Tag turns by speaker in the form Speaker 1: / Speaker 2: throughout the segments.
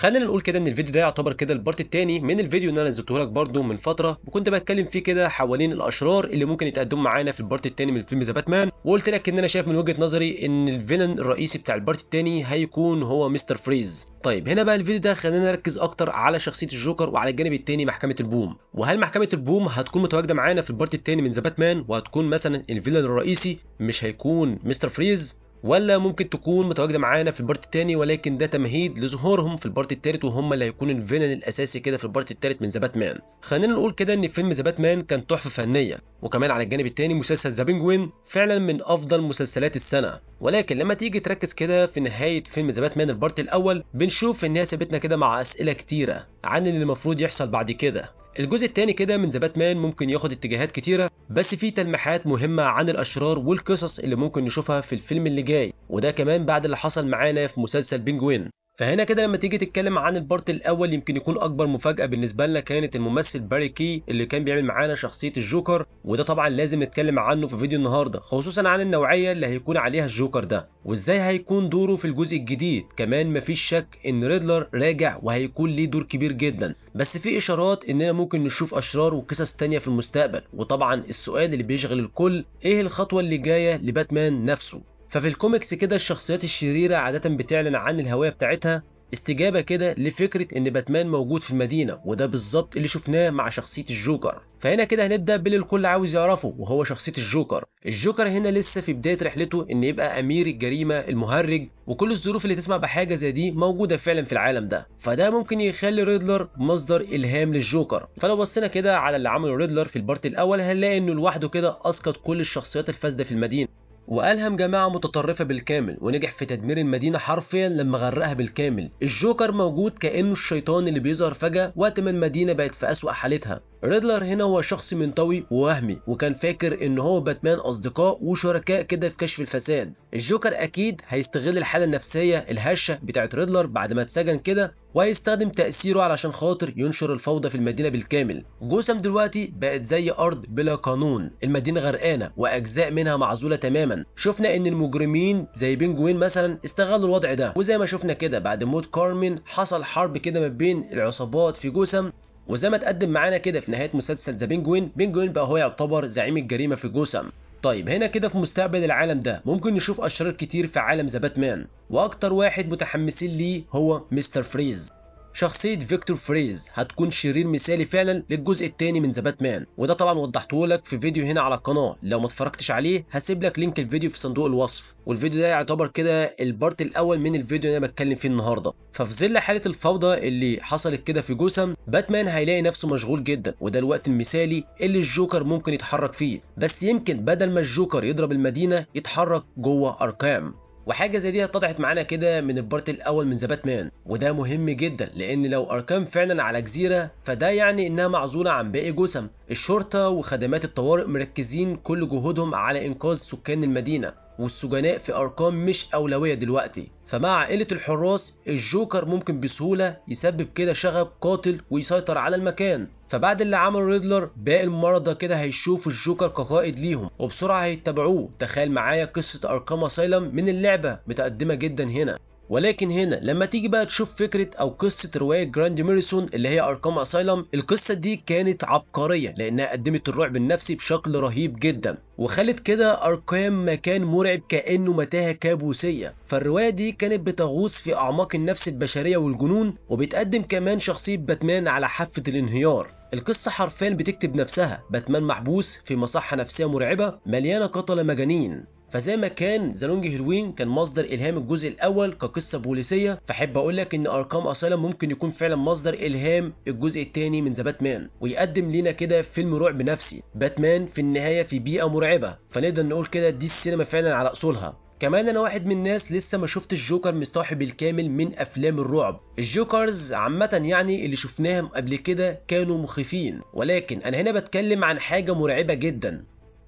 Speaker 1: خلينا نقول كده ان الفيديو ده يعتبر كده البارت الثاني من الفيديو اللي انا نزلته لك برده من فتره وكنت بتكلم فيه كده حوالين الاشرار اللي ممكن يتقدموا معانا في البارت الثاني من فيلم ذا باتمان وقلت لك ان انا شايف من وجهه نظري ان الفيلن الرئيسي بتاع البارت الثاني هيكون هو مستر فريز طيب هنا بقى الفيديو ده خلينا نركز اكتر على شخصيه الجوكر وعلى الجانب الثاني محكمه البوم وهل محكمه البوم هتكون متواجده معانا في البارت الثاني من ذا باتمان وهتكون مثلا الفيلن الرئيسي مش هيكون مستر فريز ولا ممكن تكون متواجده معانا في البارت الثاني ولكن ده تمهيد لظهورهم في البارت الثالث وهم اللي هيكونوا الفيلن الاساسي كده في البارت الثالث من ذا باتمان خلينا نقول كده ان فيلم ذا باتمان كان تحفه فنيه وكمان على الجانب الثاني مسلسل ذا بينجوين فعلا من افضل مسلسلات السنه ولكن لما تيجي تركز كده في نهايه فيلم ذا باتمان البارت الاول بنشوف ان هي سابتنا كده مع اسئله كتيره عن اللي المفروض يحصل بعد كده الجزء الثاني كده من ذا باتمان ممكن ياخد اتجاهات كتيره بس في تلميحات مهمه عن الاشرار والقصص اللي ممكن نشوفها في الفيلم اللي جاي وده كمان بعد اللي حصل معانا في مسلسل بينجوين فهنا كده لما تيجي تتكلم عن البارت الاول يمكن يكون اكبر مفاجاه بالنسبه لنا كانت الممثل باري كي اللي كان بيعمل معانا شخصيه الجوكر وده طبعا لازم نتكلم عنه في فيديو النهارده خصوصا عن النوعيه اللي هيكون عليها الجوكر ده وازاي هيكون دوره في الجزء الجديد كمان مفيش شك ان ريدلر راجع وهيكون ليه دور كبير جدا بس في اشارات اننا ممكن نشوف اشرار وقصص تانية في المستقبل وطبعا السؤال اللي بيشغل الكل ايه الخطوه اللي جايه لباتمان نفسه ففي الكوميكس كده الشخصيات الشريرة عادة بتعلن عن الهوية بتاعتها استجابة كده لفكرة إن باتمان موجود في المدينة وده بالظبط اللي شفناه مع شخصية الجوكر فهنا كده هنبدأ باللي الكل عاوز يعرفه وهو شخصية الجوكر الجوكر هنا لسه في بداية رحلته إن يبقى أمير الجريمة المهرج وكل الظروف اللي تسمع بحاجة زي دي موجودة فعلا في العالم ده فده ممكن يخلي ريدلر مصدر إلهام للجوكر فلو بصينا كده على اللي عمله ريدلر في البارت الأول هنلاقي إنه لوحده كده أسقط كل الشخصيات الفاسدة في المدينة وألهم جماعة متطرفة بالكامل ونجح في تدمير المدينة حرفيا لما غرقها بالكامل الجوكر موجود كأنه الشيطان اللي بيظهر فجأة وقت ما المدينة بقت في أسوأ حالتها ريدلر هنا هو شخص منطوي ووهمي وكان فاكر ان هو باتمان اصدقاء وشركاء كده في كشف الفساد الجوكر اكيد هيستغل الحاله النفسيه الهشه بتاعه ريدلر بعد ما اتسجن كده وهيستخدم تأثيره علشان خاطر ينشر الفوضى في المدينة بالكامل جوسم دلوقتي بقت زي أرض بلا قانون المدينة غرقانة وأجزاء منها معزولة تماما شفنا إن المجرمين زي بينجوين مثلا استغلوا الوضع ده وزي ما شفنا كده بعد موت كارمن حصل حرب كده ما بين العصابات في جوسم وزي ما اتقدم معانا كده في نهاية مسلسل ذا بينجوين بينجوين بقى هو يعتبر زعيم الجريمة في جوسم طيب هنا كده في مستقبل العالم ده ممكن نشوف اشرار كتير في عالم ذا باتمان واكتر واحد متحمسين ليه هو مستر فريز شخصية فيكتور فريز هتكون شرير مثالي فعلا للجزء الثاني من ذا باتمان وده طبعا وضحته لك في فيديو هنا على القناة لو ما اتفرجتش عليه هسيب لك لينك الفيديو في صندوق الوصف والفيديو ده يعتبر كده البارت الاول من الفيديو اللي انا بتكلم فيه النهارده ففي ظل حالة الفوضى اللي حصلت كده في جوسم باتمان هيلاقي نفسه مشغول جدا وده الوقت المثالي اللي الجوكر ممكن يتحرك فيه بس يمكن بدل ما الجوكر يضرب المدينة يتحرك جوه اركام وحاجه زي دي اتضحت معانا كده من البارت الاول من ذا باتمان وده مهم جدا لان لو اركان فعلا على جزيره فده يعني انها معزوله عن باقي جسم الشرطه وخدمات الطوارئ مركزين كل جهودهم على انقاذ سكان المدينه والسجناء في أرقام مش أولوية دلوقتي فمع قلة الحراس الجوكر ممكن بسهولة يسبب كده شغب قاتل ويسيطر على المكان فبعد اللي عمله ريدلر باقي المرضى كده هيشوفوا الجوكر كقائد ليهم وبسرعة هيتبعوه تخيل معايا قصة أرقام أسايلم من اللعبة متقدمة جدا هنا ولكن هنا لما تيجي بقى تشوف فكره او قصه روايه جراند ميريسون اللي هي ارقام اسايلم القصه دي كانت عبقريه لانها قدمت الرعب النفسي بشكل رهيب جدا وخلت كده ارقام مكان مرعب كانه متاهه كابوسيه فالروايه دي كانت بتغوص في اعماق النفس البشريه والجنون وبتقدم كمان شخصيه باتمان على حافه الانهيار القصة حرفيا بتكتب نفسها باتمان محبوس في مصحة نفسية مرعبة مليانة قتلة مجانين فزي ما كان ذا لونج هيروين كان مصدر الهام الجزء الاول كقصه بوليسيه فاحب اقول لك ان ارقام اسايلم ممكن يكون فعلا مصدر الهام الجزء الثاني من ذا باتمان ويقدم لينا كده فيلم رعب نفسي باتمان في النهايه في بيئه مرعبه فنقدر نقول كده دي السينما فعلا على اصولها كمان انا واحد من الناس لسه ما شفتش جوكر مستوحي بالكامل من افلام الرعب الجوكرز عامه يعني اللي شفناهم قبل كده كانوا مخيفين ولكن انا هنا بتكلم عن حاجه مرعبه جدا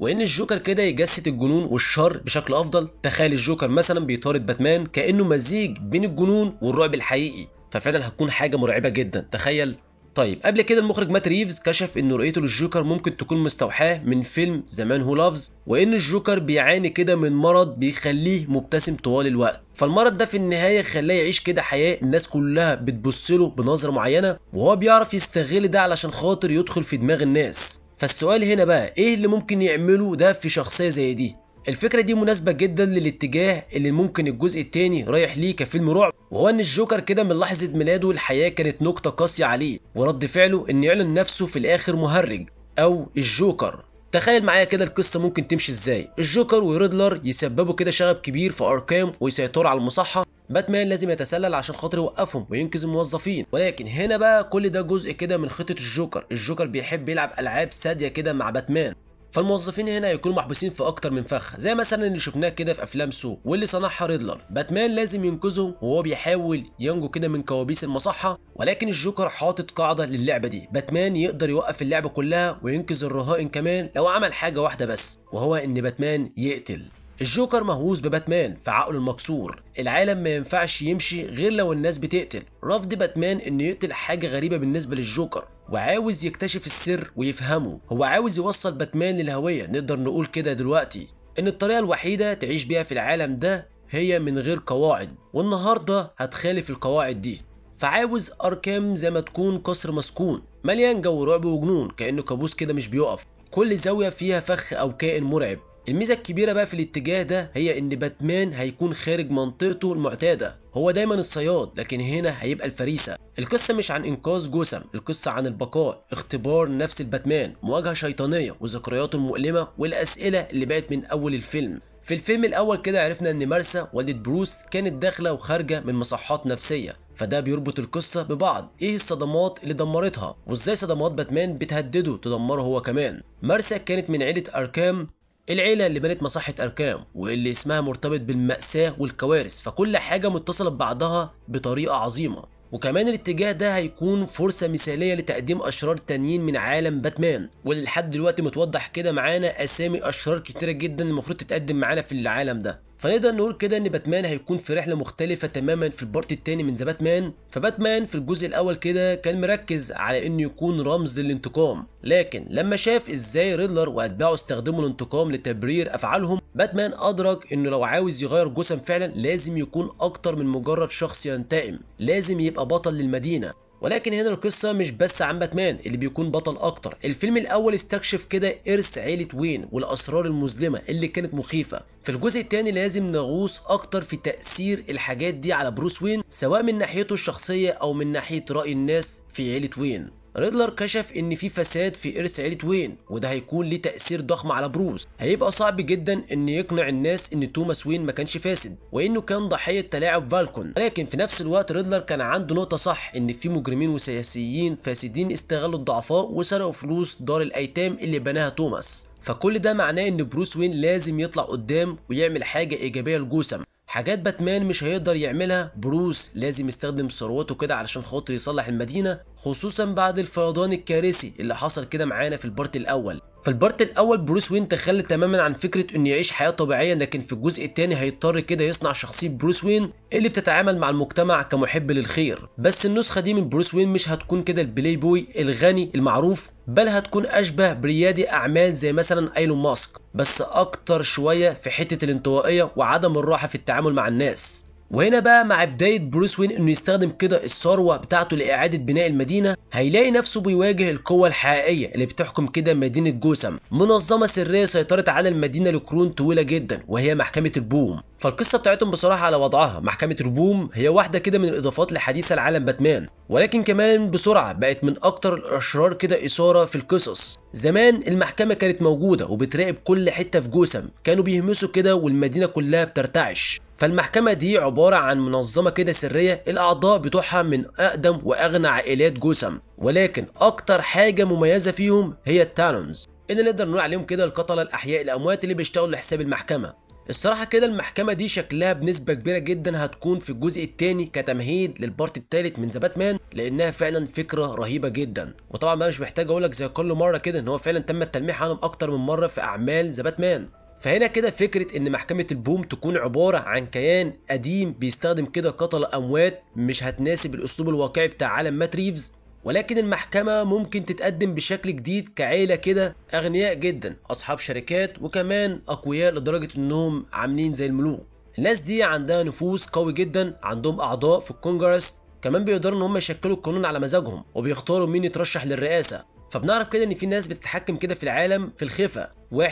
Speaker 1: وان الجوكر كده يجسد الجنون والشر بشكل افضل تخيل الجوكر مثلا بيطارد باتمان كانه مزيج بين الجنون والرعب الحقيقي ففعلا هتكون حاجه مرعبه جدا تخيل طيب قبل كده المخرج مات ريفز كشف ان رؤيته للجوكر ممكن تكون مستوحاه من فيلم زمان هو لافز وان الجوكر بيعاني كده من مرض بيخليه مبتسم طوال الوقت فالمرض ده في النهايه خلاه يعيش كده حياه الناس كلها بتبص له بنظره معينه وهو بيعرف يستغل ده علشان خاطر يدخل في دماغ الناس فالسؤال هنا بقى ايه اللي ممكن يعمله ده في شخصيه زي دي الفكرة دي مناسبة جدا للاتجاه اللي ممكن الجزء التاني رايح ليه كفيلم رعب وهو ان الجوكر كده من لحظة ميلاده الحياة كانت نقطة قاسية عليه ورد فعله ان يعلن نفسه في الاخر مهرج او الجوكر تخيل معايا كده القصة ممكن تمشي ازاي الجوكر وريدلر يسببوا كده شغب كبير في اركام ويسيطروا على المصحة باتمان لازم يتسلل عشان خاطر يوقفهم وينقذ الموظفين ولكن هنا بقى كل ده جزء كده من خطه الجوكر الجوكر بيحب يلعب العاب ساديه كده مع باتمان فالموظفين هنا هيكونوا محبوسين في اكتر من فخ زي مثلا اللي شفناه كده في افلام سو واللي صنعها ريدلر باتمان لازم ينقذهم وهو بيحاول ينجو كده من كوابيس المصحه ولكن الجوكر حاطط قاعده للعبه دي باتمان يقدر يوقف اللعبه كلها وينقذ الرهائن كمان لو عمل حاجه واحده بس وهو ان باتمان يقتل الجوكر مهووس بباتمان في عقله المكسور العالم ما ينفعش يمشي غير لو الناس بتقتل رفض باتمان انه يقتل حاجة غريبة بالنسبة للجوكر وعاوز يكتشف السر ويفهمه هو عاوز يوصل باتمان للهوية نقدر نقول كده دلوقتي ان الطريقة الوحيدة تعيش بيها في العالم ده هي من غير قواعد والنهاردة هتخالف القواعد دي فعاوز أركام زي ما تكون قصر مسكون مليان جو رعب وجنون كأنه كابوس كده مش بيقف كل زاوية فيها فخ أو كائن مرعب الميزة الكبيرة بقى في الاتجاه ده هي ان باتمان هيكون خارج منطقته المعتادة هو دايما الصياد لكن هنا هيبقى الفريسة القصة مش عن انقاذ جسم القصة عن البقاء اختبار نفس الباتمان مواجهة شيطانية وذكرياته المؤلمة والاسئلة اللي بقت من اول الفيلم في الفيلم الاول كده عرفنا ان مارسا والدة بروس كانت داخله وخارجه من مصحات نفسيه فده بيربط القصه ببعض ايه الصدمات اللي دمرتها وازاي صدمات باتمان بتهدده تدمره هو كمان مارسا كانت من عيله اركام العيلة اللي بنت مصحة أركام واللي اسمها مرتبط بالمأساة والكوارث فكل حاجة متصلة ببعضها بطريقة عظيمة وكمان الاتجاه ده هيكون فرصة مثالية لتقديم أشرار تانيين من عالم باتمان لحد دلوقتي متوضح كده معانا أسامي أشرار كتيرة جدا المفروض تتقدم معانا في العالم ده فنقدر نقول كده ان باتمان هيكون في رحله مختلفه تماما في البارت الثاني من ذا باتمان فباتمان في الجزء الاول كده كان مركز على انه يكون رمز للانتقام لكن لما شاف ازاي ريدلر واتباعه استخدموا الانتقام لتبرير افعالهم باتمان ادرك انه لو عاوز يغير جسم فعلا لازم يكون اكتر من مجرد شخص ينتقم لازم يبقى بطل للمدينه ولكن هنا القصة مش بس عن باتمان اللي بيكون بطل أكتر، الفيلم الأول استكشف كده إرث عيلة وين والأسرار المظلمة اللي كانت مخيفة، في الجزء الثاني لازم نغوص أكتر في تأثير الحاجات دي على بروس وين سواء من ناحيته الشخصية أو من ناحية رأي الناس في عيلة وين، ريدلر كشف ان في فساد في ارث عيله وين وده هيكون ليه تاثير ضخم على بروس هيبقى صعب جدا ان يقنع الناس ان توماس وين ما كانش فاسد وانه كان ضحيه تلاعب فالكون لكن في نفس الوقت ريدلر كان عنده نقطه صح ان في مجرمين وسياسيين فاسدين استغلوا الضعفاء وسرقوا فلوس دار الايتام اللي بناها توماس فكل ده معناه ان بروس وين لازم يطلع قدام ويعمل حاجه ايجابيه لجوسم حاجات باتمان مش هيقدر يعملها بروس لازم يستخدم ثروته كده علشان خاطر يصلح المدينه خصوصا بعد الفيضان الكارثي اللي حصل كده معانا في البارت الاول في البارت الاول بروس وين تخلى تماما عن فكره انه يعيش حياه طبيعيه لكن في الجزء الثاني هيضطر كده يصنع شخصيه بروس وين اللي بتتعامل مع المجتمع كمحب للخير بس النسخه دي من بروس وين مش هتكون كده البلاي بوي الغني المعروف بل هتكون اشبه بريادي اعمال زي مثلا ايلون ماسك بس اكتر شويه في حته الانطوائيه وعدم الراحه في التعامل مع الناس وهنا بقى مع بداية بروس وين انه يستخدم كده الثروة بتاعته لإعادة بناء المدينة هيلاقي نفسه بيواجه القوة الحقيقية اللي بتحكم كده مدينة جوسم منظمة سرية سيطرت على المدينة لكرون طويلة جدا وهي محكمة البوم فالقصة بتاعتهم بصراحة على وضعها محكمة البوم هي واحدة كده من الإضافات لحديث العالم باتمان ولكن كمان بسرعة بقت من أكتر الأشرار كده إثارة في القصص زمان المحكمة كانت موجودة وبتراقب كل حتة في جوسم كانوا بيهمسوا كده والمدينة كلها بترتعش فالمحكمة دي عبارة عن منظمة كده سرية الأعضاء بتوعها من أقدم وأغنى عائلات جوسم ولكن أكتر حاجة مميزة فيهم هي التالونز اللي نقدر نقول عليهم كده القتلة الأحياء الأموات اللي بيشتغلوا لحساب المحكمة الصراحة كده المحكمة دي شكلها بنسبة كبيرة جدا هتكون في الجزء التاني كتمهيد للبارت التالت من ذا باتمان لأنها فعلا فكرة رهيبة جدا وطبعا بقى مش محتاج أقولك زي كل مرة كده إن هو فعلا تم التلميح عنهم أكتر من مرة في أعمال ذا باتمان فهنا كده فكره ان محكمه البوم تكون عباره عن كيان قديم بيستخدم كده قتل اموات مش هتناسب الاسلوب الواقعي بتاع عالم مات ريفز ولكن المحكمة ممكن تتقدم بشكل جديد كعيلة كده أغنياء جدا أصحاب شركات وكمان أقوياء لدرجة إنهم عاملين زي الملوك الناس دي عندها نفوس قوي جدا عندهم أعضاء في الكونجرس كمان بيقدروا إن هم يشكلوا القانون على مزاجهم وبيختاروا مين يترشح للرئاسة فبنعرف كده ان في ناس بتتحكم كده في العالم في الخفا 1%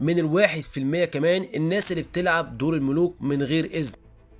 Speaker 1: من ال 1% كمان الناس اللي بتلعب دور الملوك من غير اذن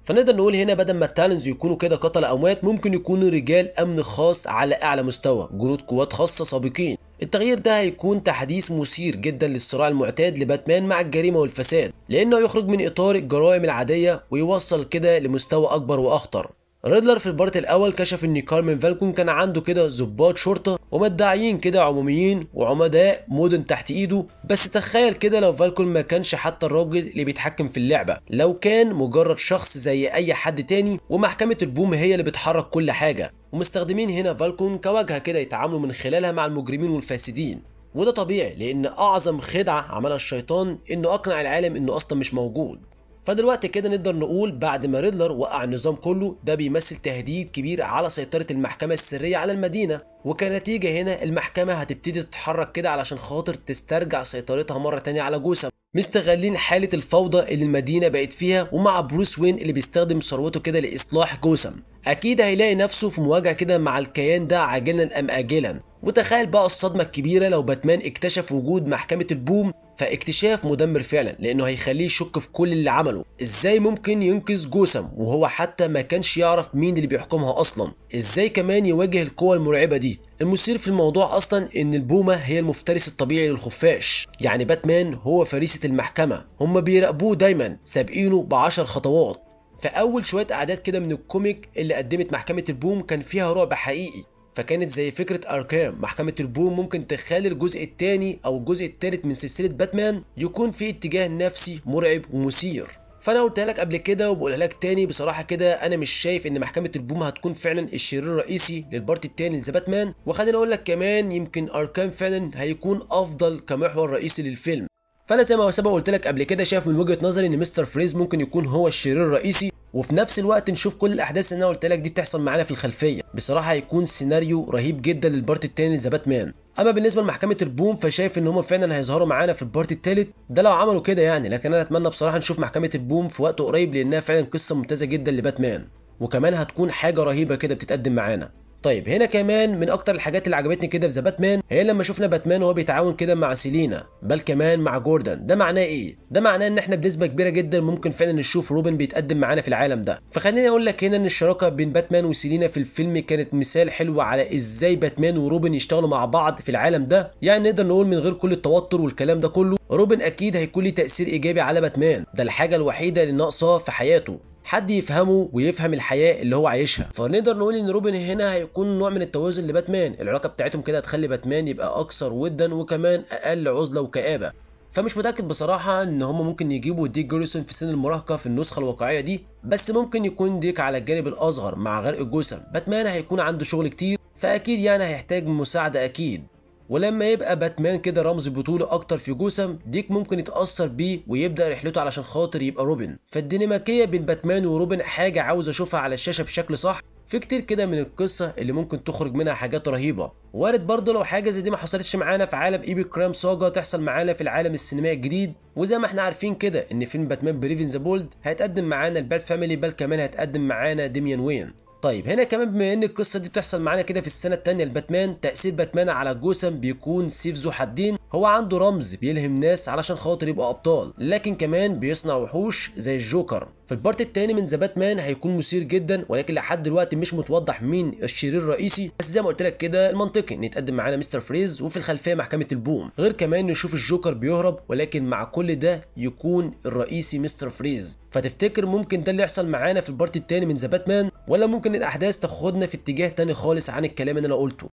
Speaker 1: فنقدر نقول هنا بدل ما التالنز يكونوا كده قتلة اموات ممكن يكونوا رجال امن خاص على اعلى مستوى جنود قوات خاصه سابقين التغيير ده هيكون تحديث مثير جدا للصراع المعتاد لباتمان مع الجريمه والفساد لانه يخرج من اطار الجرائم العاديه ويوصل كده لمستوى اكبر واخطر ريدلر في البارت الاول كشف ان كارمن فالكون كان عنده كده ظباط شرطه ومدعيين كده عموميين وعمداء مدن تحت ايده بس تخيل كده لو فالكون ما كانش حتى الراجل اللي بيتحكم في اللعبه لو كان مجرد شخص زي اي حد تاني ومحكمه البوم هي اللي بتحرك كل حاجه ومستخدمين هنا فالكون كواجهه كده يتعاملوا من خلالها مع المجرمين والفاسدين وده طبيعي لان اعظم خدعه عملها الشيطان انه اقنع العالم انه اصلا مش موجود فدلوقتي كده نقدر نقول بعد ما ريدلر وقع النظام كله ده بيمثل تهديد كبير على سيطرة المحكمة السرية على المدينة وكنتيجة هنا المحكمة هتبتدي تتحرك كده علشان خاطر تسترجع سيطرتها مرة تانية على جوسم مستغلين حالة الفوضى اللي المدينة بقت فيها ومع بروس وين اللي بيستخدم ثروته كده لإصلاح جوسم أكيد هيلاقي نفسه في مواجهة كده مع الكيان ده عاجلا أم آجلا وتخيل بقى الصدمة الكبيرة لو باتمان اكتشف وجود محكمة البوم فاكتشاف مدمر فعلا لانه هيخليه يشك في كل اللي عمله ازاي ممكن ينقذ جوسم وهو حتى ما كانش يعرف مين اللي بيحكمها اصلا ازاي كمان يواجه القوى المرعبه دي المثير في الموضوع اصلا ان البومه هي المفترس الطبيعي للخفاش يعني باتمان هو فريسه المحكمه هم بيراقبوه دايما سابقينه بعشر خطوات فاول شويه اعداد كده من الكوميك اللي قدمت محكمه البوم كان فيها رعب حقيقي فكانت زي فكره اركام محكمه البوم ممكن تخلي الجزء الثاني او الجزء الثالث من سلسله باتمان يكون في اتجاه نفسي مرعب ومثير فانا قلتها لك قبل كده وبقولها لك تاني بصراحه كده انا مش شايف ان محكمه البوم هتكون فعلا الشرير الرئيسي للبارت التاني لذا باتمان وخليني اقول لك كمان يمكن اركان فعلا هيكون افضل كمحور رئيسي للفيلم فانا زي ما سبق قلت لك قبل كده شايف من وجهه نظري ان مستر فريز ممكن يكون هو الشرير الرئيسي وفي نفس الوقت نشوف كل الاحداث اللي انا قلت لك دي بتحصل معانا في الخلفيه بصراحه هيكون سيناريو رهيب جدا للبارت الثاني ذا باتمان اما بالنسبه لمحكمه البوم فشايف ان هم فعلا هيظهروا معانا في البارت الثالث ده لو عملوا كده يعني لكن انا اتمنى بصراحه نشوف محكمه البوم في وقت قريب لانها فعلا قصه ممتازه جدا لباتمان وكمان هتكون حاجه رهيبه كده بتتقدم معانا طيب هنا كمان من اكتر الحاجات اللي عجبتني كده في ذا باتمان هي لما شفنا باتمان وهو بيتعاون كده مع سيلينا بل كمان مع جوردن ده معناه ايه ده معناه ان احنا بنسبه كبيره جدا ممكن فعلا نشوف روبن بيتقدم معانا في العالم ده فخليني اقول لك هنا ان الشراكه بين باتمان وسيلينا في الفيلم كانت مثال حلو على ازاي باتمان وروبن يشتغلوا مع بعض في العالم ده يعني نقدر نقول من غير كل التوتر والكلام ده كله روبن اكيد هيكون ليه تاثير ايجابي على باتمان ده الحاجه الوحيده اللي ناقصه في حياته حد يفهمه ويفهم الحياه اللي هو عايشها فنقدر نقول ان روبن هنا هيكون نوع من التوازن لباتمان العلاقه بتاعتهم كده هتخلي باتمان يبقى اكثر ودا وكمان اقل عزله وكابه فمش متاكد بصراحه ان هم ممكن يجيبوا ديك جوريسون في سن المراهقه في النسخه الواقعيه دي بس ممكن يكون ديك على الجانب الاصغر مع غرق الجثث باتمان هيكون عنده شغل كتير فاكيد يعني هيحتاج مساعده اكيد ولما يبقى باتمان كده رمز بطولة أكتر في جوسم ديك ممكن يتأثر بيه ويبدأ رحلته علشان خاطر يبقى روبن فالديناميكية بين باتمان وروبن حاجة عاوز أشوفها على الشاشة بشكل صح في كتير كده من القصة اللي ممكن تخرج منها حاجات رهيبة وارد برضه لو حاجة زي دي ما حصلتش معانا في عالم ايبي كرام ساجا تحصل معانا في العالم السينمائي الجديد وزي ما احنا عارفين كده ان فيلم باتمان بريفن ذا بولد هيتقدم معانا الباد فاميلي بل كمان هيتقدم معانا ديميان وين طيب هنا كمان بما ان القصه دي بتحصل معانا كده في السنه الثانيه لباتمان تاثير باتمان على جوسم بيكون سيف ذو حدين هو عنده رمز بيلهم ناس علشان خاطر يبقوا ابطال لكن كمان بيصنع وحوش زي الجوكر في البارت الثاني من ذا باتمان هيكون مثير جدا ولكن لحد دلوقتي مش متوضح مين الشرير الرئيسي بس زي ما قلت لك كده المنطقي ان يتقدم معانا مستر فريز وفي الخلفيه محكمه البوم غير كمان نشوف الجوكر بيهرب ولكن مع كل ده يكون الرئيسي مستر فريز فتفتكر ممكن ده اللي يحصل معانا في البارت الثاني من ذا باتمان ولا ممكن الاحداث تاخدنا في اتجاه تاني خالص عن الكلام اللي انا قلته